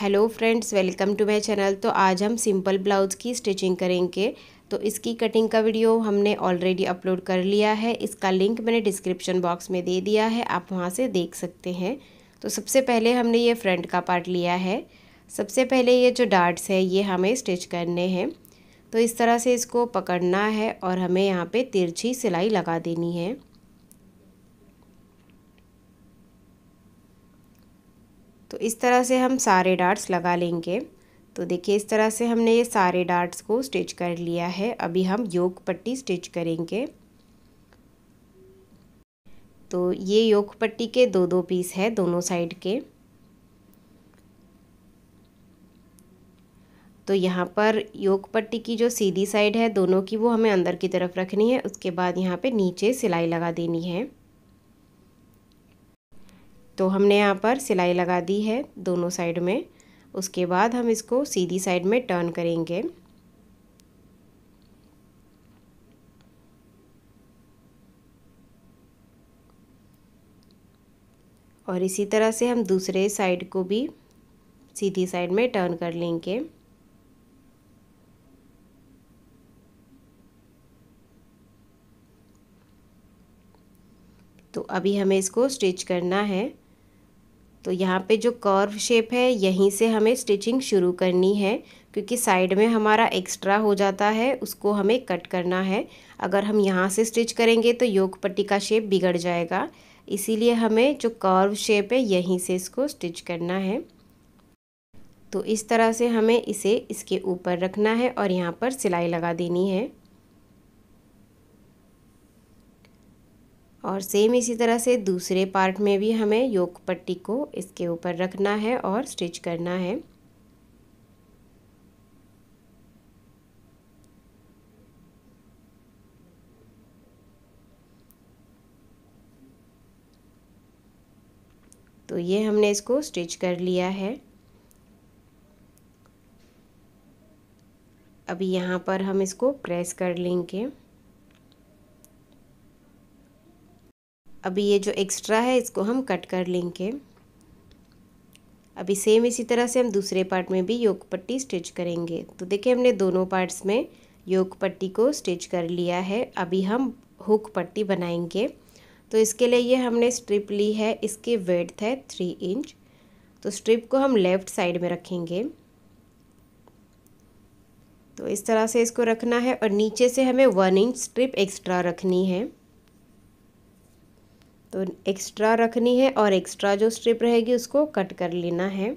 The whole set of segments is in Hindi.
hello friends welcome to my channel तो आज हम सिंपल ब्लाउज़ की स्टिचिंग करेंगे तो इसकी कटिंग का वीडियो हमने ऑलरेडी अपलोड कर लिया है इसका लिंक मैंने डिस्क्रिप्शन बॉक्स में दे दिया है आप वहां से देख सकते हैं तो सबसे पहले हमने ये फ्रंट का पार्ट लिया है सबसे पहले ये जो डार्ट्स है ये हमें स्टिच करने हैं तो इस तरह से इसको पकड़ना है और हमें यहाँ पर तिरछी सिलाई लगा देनी है तो इस तरह से हम सारे डार्ट्स लगा लेंगे तो देखिए इस तरह से हमने ये सारे डार्ट्स को स्टिच कर लिया है अभी हम योग पट्टी स्टिच करेंगे तो ये योग पट्टी के दो दो पीस है दोनों साइड के तो यहाँ पर योग पट्टी की जो सीधी साइड है दोनों की वो हमें अंदर की तरफ रखनी है उसके बाद यहाँ पे नीचे सिलाई लगा देनी है तो हमने यहाँ पर सिलाई लगा दी है दोनों साइड में उसके बाद हम इसको सीधी साइड में टर्न करेंगे और इसी तरह से हम दूसरे साइड को भी सीधी साइड में टर्न कर लेंगे तो अभी हमें इसको स्टिच करना है तो यहाँ पे जो कर्व शेप है यहीं से हमें स्टिचिंग शुरू करनी है क्योंकि साइड में हमारा एक्स्ट्रा हो जाता है उसको हमें कट करना है अगर हम यहाँ से स्टिच करेंगे तो योग पट्टी का शेप बिगड़ जाएगा इसीलिए हमें जो कर्व शेप है यहीं से इसको स्टिच करना है तो इस तरह से हमें इसे इसके ऊपर रखना है और यहाँ पर सिलाई लगा देनी है और सेम इसी तरह से दूसरे पार्ट में भी हमें योग पट्टी को इसके ऊपर रखना है और स्टिच करना है तो ये हमने इसको स्टिच कर लिया है अभी यहाँ पर हम इसको प्रेस कर लेंगे अभी ये जो एक्स्ट्रा है इसको हम कट कर लेंगे अभी सेम इसी तरह से हम दूसरे पार्ट में भी योग पट्टी स्टिच करेंगे तो देखिए हमने दोनों पार्ट्स में योग पट्टी को स्टिच कर लिया है अभी हम हुक पट्टी बनाएंगे तो इसके लिए ये हमने स्ट्रिप ली है इसकी वेड्थ है थ्री इंच तो स्ट्रिप को हम लेफ़्ट साइड में रखेंगे तो इस तरह से इसको रखना है और नीचे से हमें वन इंच स्ट्रिप एक्स्ट्रा रखनी है तो एक्स्ट्रा रखनी है और एक्स्ट्रा जो स्ट्रिप रहेगी उसको कट कर लेना है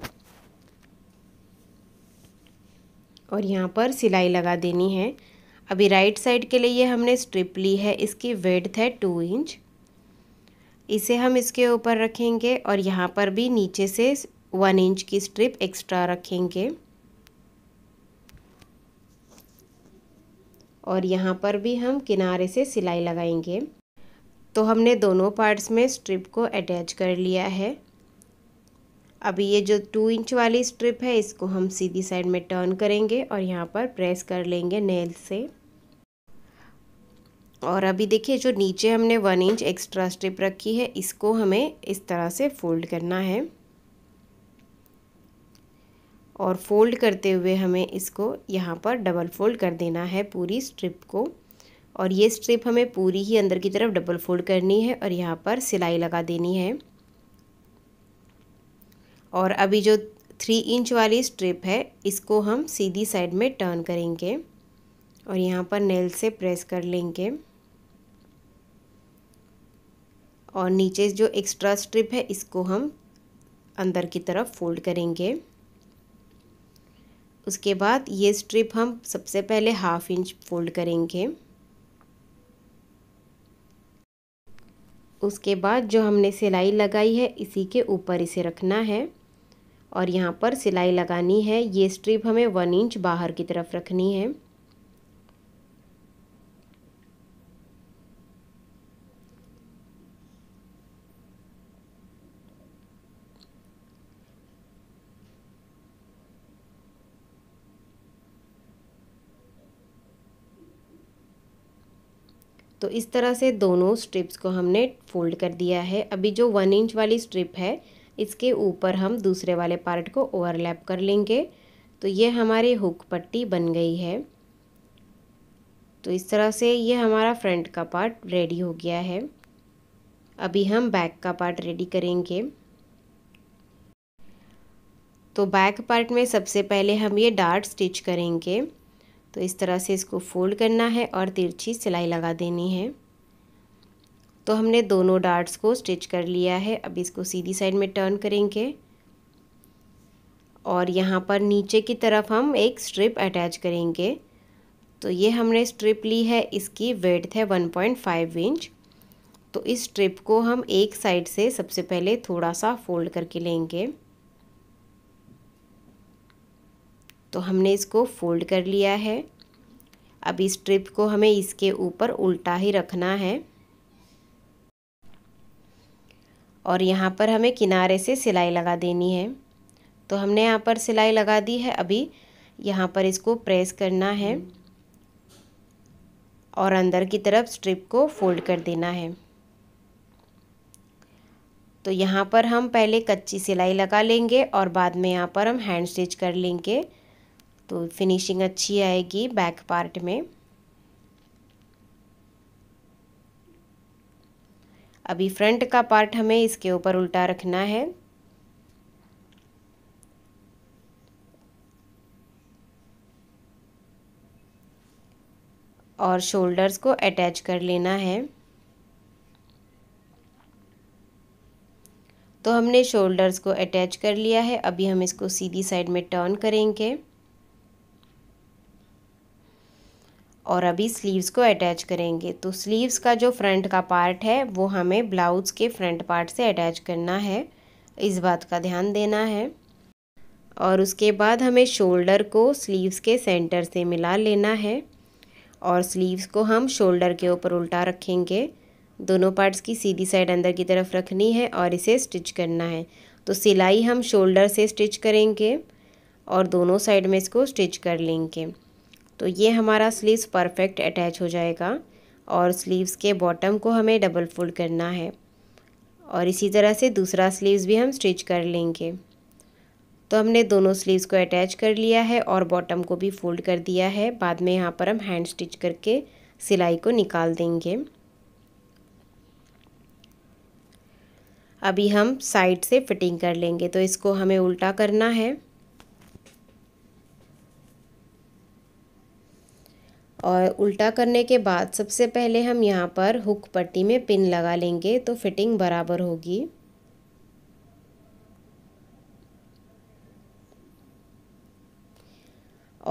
और यहाँ पर सिलाई लगा देनी है अभी राइट साइड के लिए ये हमने स्ट्रिप ली है इसकी वेड्थ है टू इंच इसे हम इसके ऊपर रखेंगे और यहाँ पर भी नीचे से वन इंच की स्ट्रिप एक्स्ट्रा रखेंगे और यहाँ पर भी हम किनारे से सिलाई लगाएंगे तो हमने दोनों पार्ट्स में स्ट्रिप को अटैच कर लिया है अभी ये जो टू इंच वाली स्ट्रिप है इसको हम सीधी साइड में टर्न करेंगे और यहाँ पर प्रेस कर लेंगे नेल से और अभी देखिए जो नीचे हमने वन इंच एक्स्ट्रा स्ट्रिप रखी है इसको हमें इस तरह से फोल्ड करना है और फोल्ड करते हुए हमें इसको यहाँ पर डबल फोल्ड कर देना है पूरी स्ट्रिप को और ये स्ट्रिप हमें पूरी ही अंदर की तरफ डबल फोल्ड करनी है और यहाँ पर सिलाई लगा देनी है और अभी जो थ्री इंच वाली स्ट्रिप है इसको हम सीधी साइड में टर्न करेंगे और यहाँ पर नेल से प्रेस कर लेंगे और नीचे जो एक्स्ट्रा स्ट्रिप है इसको हम अंदर की तरफ फोल्ड करेंगे उसके बाद ये स्ट्रिप हम सबसे पहले हाफ इंच फोल्ड करेंगे उसके बाद जो हमने सिलाई लगाई है इसी के ऊपर इसे रखना है और यहाँ पर सिलाई लगानी है ये स्ट्रिप हमें वन इंच बाहर की तरफ रखनी है तो इस तरह से दोनों स्ट्रिप्स को हमने फोल्ड कर दिया है अभी जो वन इंच वाली स्ट्रिप है इसके ऊपर हम दूसरे वाले पार्ट को ओवरलैप कर लेंगे तो ये हमारी हुक पट्टी बन गई है तो इस तरह से ये हमारा फ्रंट का पार्ट रेडी हो गया है अभी हम बैक का पार्ट रेडी करेंगे तो बैक पार्ट में सबसे पहले हम ये डार्ट स्टिच करेंगे तो इस तरह से इसको फोल्ड करना है और तिरछी सिलाई लगा देनी है तो हमने दोनों डार्ट्स को स्टिच कर लिया है अब इसको सीधी साइड में टर्न करेंगे और यहाँ पर नीचे की तरफ हम एक स्ट्रिप अटैच करेंगे तो ये हमने स्ट्रिप ली है इसकी वेड्थ है 1.5 इंच तो इस स्ट्रिप को हम एक साइड से सबसे पहले थोड़ा सा फोल्ड करके लेंगे तो हमने इसको फोल्ड कर लिया है अब इस ट्रिप को हमें इसके ऊपर उल्टा ही रखना है और यहाँ पर हमें किनारे से सिलाई लगा देनी है तो हमने यहाँ पर सिलाई लगा दी है अभी यहाँ पर इसको प्रेस करना है और अंदर की तरफ स्ट्रिप को फोल्ड कर देना है तो यहाँ पर हम पहले कच्ची सिलाई लगा लेंगे और बाद में यहाँ पर हम हैंड स्टिच कर लेंगे तो फिनिशिंग अच्छी आएगी बैक पार्ट में अभी फ्रंट का पार्ट हमें इसके ऊपर उल्टा रखना है और शोल्डर्स को अटैच कर लेना है तो हमने शोल्डर्स को अटैच कर लिया है अभी हम इसको सीधी साइड में टर्न करेंगे और अभी स्लीव्स को अटैच करेंगे तो स्लीव्स का जो फ्रंट का पार्ट है वो हमें ब्लाउज़ के फ्रंट पार्ट से अटैच करना है इस बात का ध्यान देना है और उसके बाद हमें शोल्डर को स्लीव्स के सेंटर से मिला लेना है और स्लीव्स को हम शोल्डर के ऊपर उल्टा रखेंगे दोनों पार्ट्स की सीधी साइड अंदर की तरफ रखनी है और इसे स्टिच करना है तो सिलाई हम शोल्डर से स्टिच करेंगे और दोनों साइड में इसको स्टिच कर लेंगे तो ये हमारा स्लीव्स परफेक्ट अटैच हो जाएगा और स्लीव्स के बॉटम को हमें डबल फोल्ड करना है और इसी तरह से दूसरा स्लीव्स भी हम स्टिच कर लेंगे तो हमने दोनों स्लीव्स को अटैच कर लिया है और बॉटम को भी फोल्ड कर दिया है बाद में यहाँ पर हम हैंड स्टिच करके सिलाई को निकाल देंगे अभी हम साइड से फिटिंग कर लेंगे तो इसको हमें उल्टा करना है और उल्टा करने के बाद सबसे पहले हम यहाँ पर हुक पट्टी में पिन लगा लेंगे तो फिटिंग बराबर होगी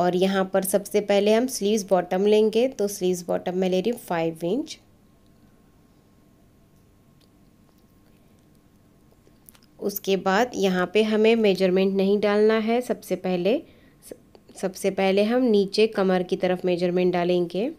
और यहाँ पर सबसे पहले हम स्लीव्स बॉटम लेंगे तो स्लीव्स बॉटम में ले रही हूँ फाइव इंच उसके बाद यहाँ पे हमें मेजरमेंट नहीं डालना है सबसे पहले सबसे पहले हम नीचे कमर की तरफ मेजरमेंट डालेंगे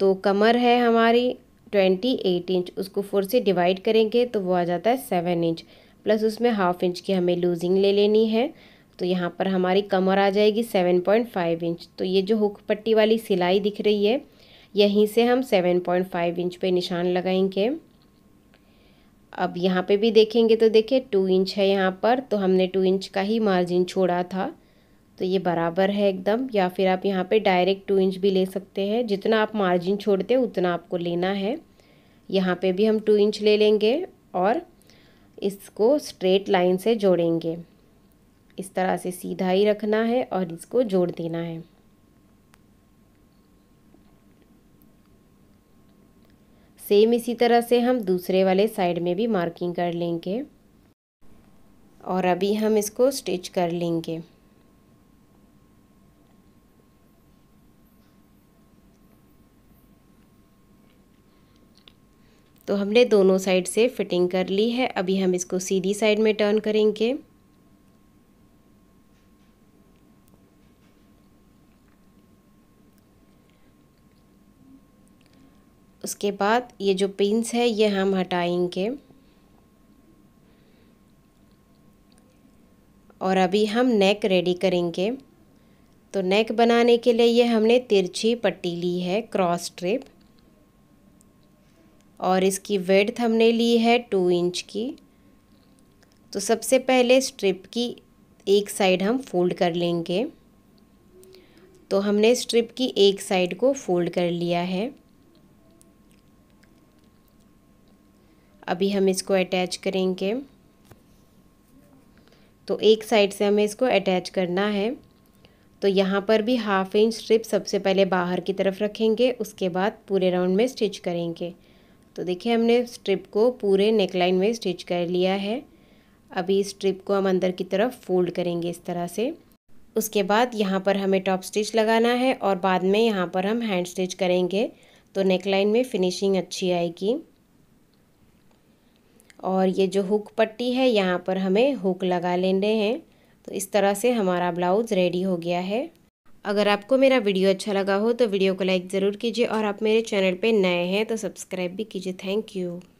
तो कमर है हमारी ट्वेंटी एट इंच उसको फोर से डिवाइड करेंगे तो वो आ जाता है सेवन इंच प्लस उसमें हाफ इंच की हमें लूजिंग ले लेनी है तो यहाँ पर हमारी कमर आ जाएगी सेवन पॉइंट फाइव इंच तो ये जो हुक पट्टी वाली सिलाई दिख रही है यहीं से हम सेवन पॉइंट फाइव इंच पे निशान लगाएंगे अब यहाँ पे भी देखेंगे तो देखिए टू इंच है यहाँ पर तो हमने टू इंच का ही मार्जिन छोड़ा था तो ये बराबर है एकदम या फिर आप यहाँ पे डायरेक्ट टू इंच भी ले सकते हैं जितना आप मार्जिन छोड़ते उतना आपको लेना है यहाँ पे भी हम टू इंच ले लेंगे और इसको स्ट्रेट लाइन से जोड़ेंगे इस तरह से सीधा ही रखना है और इसको जोड़ देना है सेम इसी तरह से हम दूसरे वाले साइड में भी मार्किंग कर लेंगे और अभी हम इसको स्टिच कर लेंगे तो हमने दोनों साइड से फिटिंग कर ली है अभी हम इसको सीधी साइड में टर्न करेंगे उसके बाद ये जो पिंस है ये हम हटाएंगे और अभी हम नेक रेडी करेंगे तो नेक बनाने के लिए ये हमने तिरछी पट्टी ली है क्रॉस स्ट्रिप और इसकी वेड्थ हमने ली है टू इंच की तो सबसे पहले स्ट्रिप की एक साइड हम फोल्ड कर लेंगे तो हमने स्ट्रिप की एक साइड को फोल्ड कर लिया है अभी हम इसको अटैच करेंगे तो एक साइड से हमें इसको अटैच करना है तो यहाँ पर भी हाफ इंच स्ट्रिप सबसे पहले बाहर की तरफ रखेंगे उसके बाद पूरे राउंड में स्टिच करेंगे तो देखिए हमने स्ट्रिप को पूरे नेकलाइन में स्टिच कर लिया है अभी स्ट्रिप को हम अंदर की तरफ फोल्ड करेंगे इस तरह से उसके बाद यहाँ पर हमें टॉप स्टिच लगाना है और बाद में यहाँ पर हम हैंड स्टिच करेंगे तो नेकलाइन में फिनिशिंग अच्छी आएगी और ये जो हुक पट्टी है यहाँ पर हमें हुक लगा लेने हैं तो इस तरह से हमारा ब्लाउज़ रेडी हो गया है अगर आपको मेरा वीडियो अच्छा लगा हो तो वीडियो को लाइक ज़रूर कीजिए और आप मेरे चैनल पे नए हैं तो सब्सक्राइब भी कीजिए थैंक यू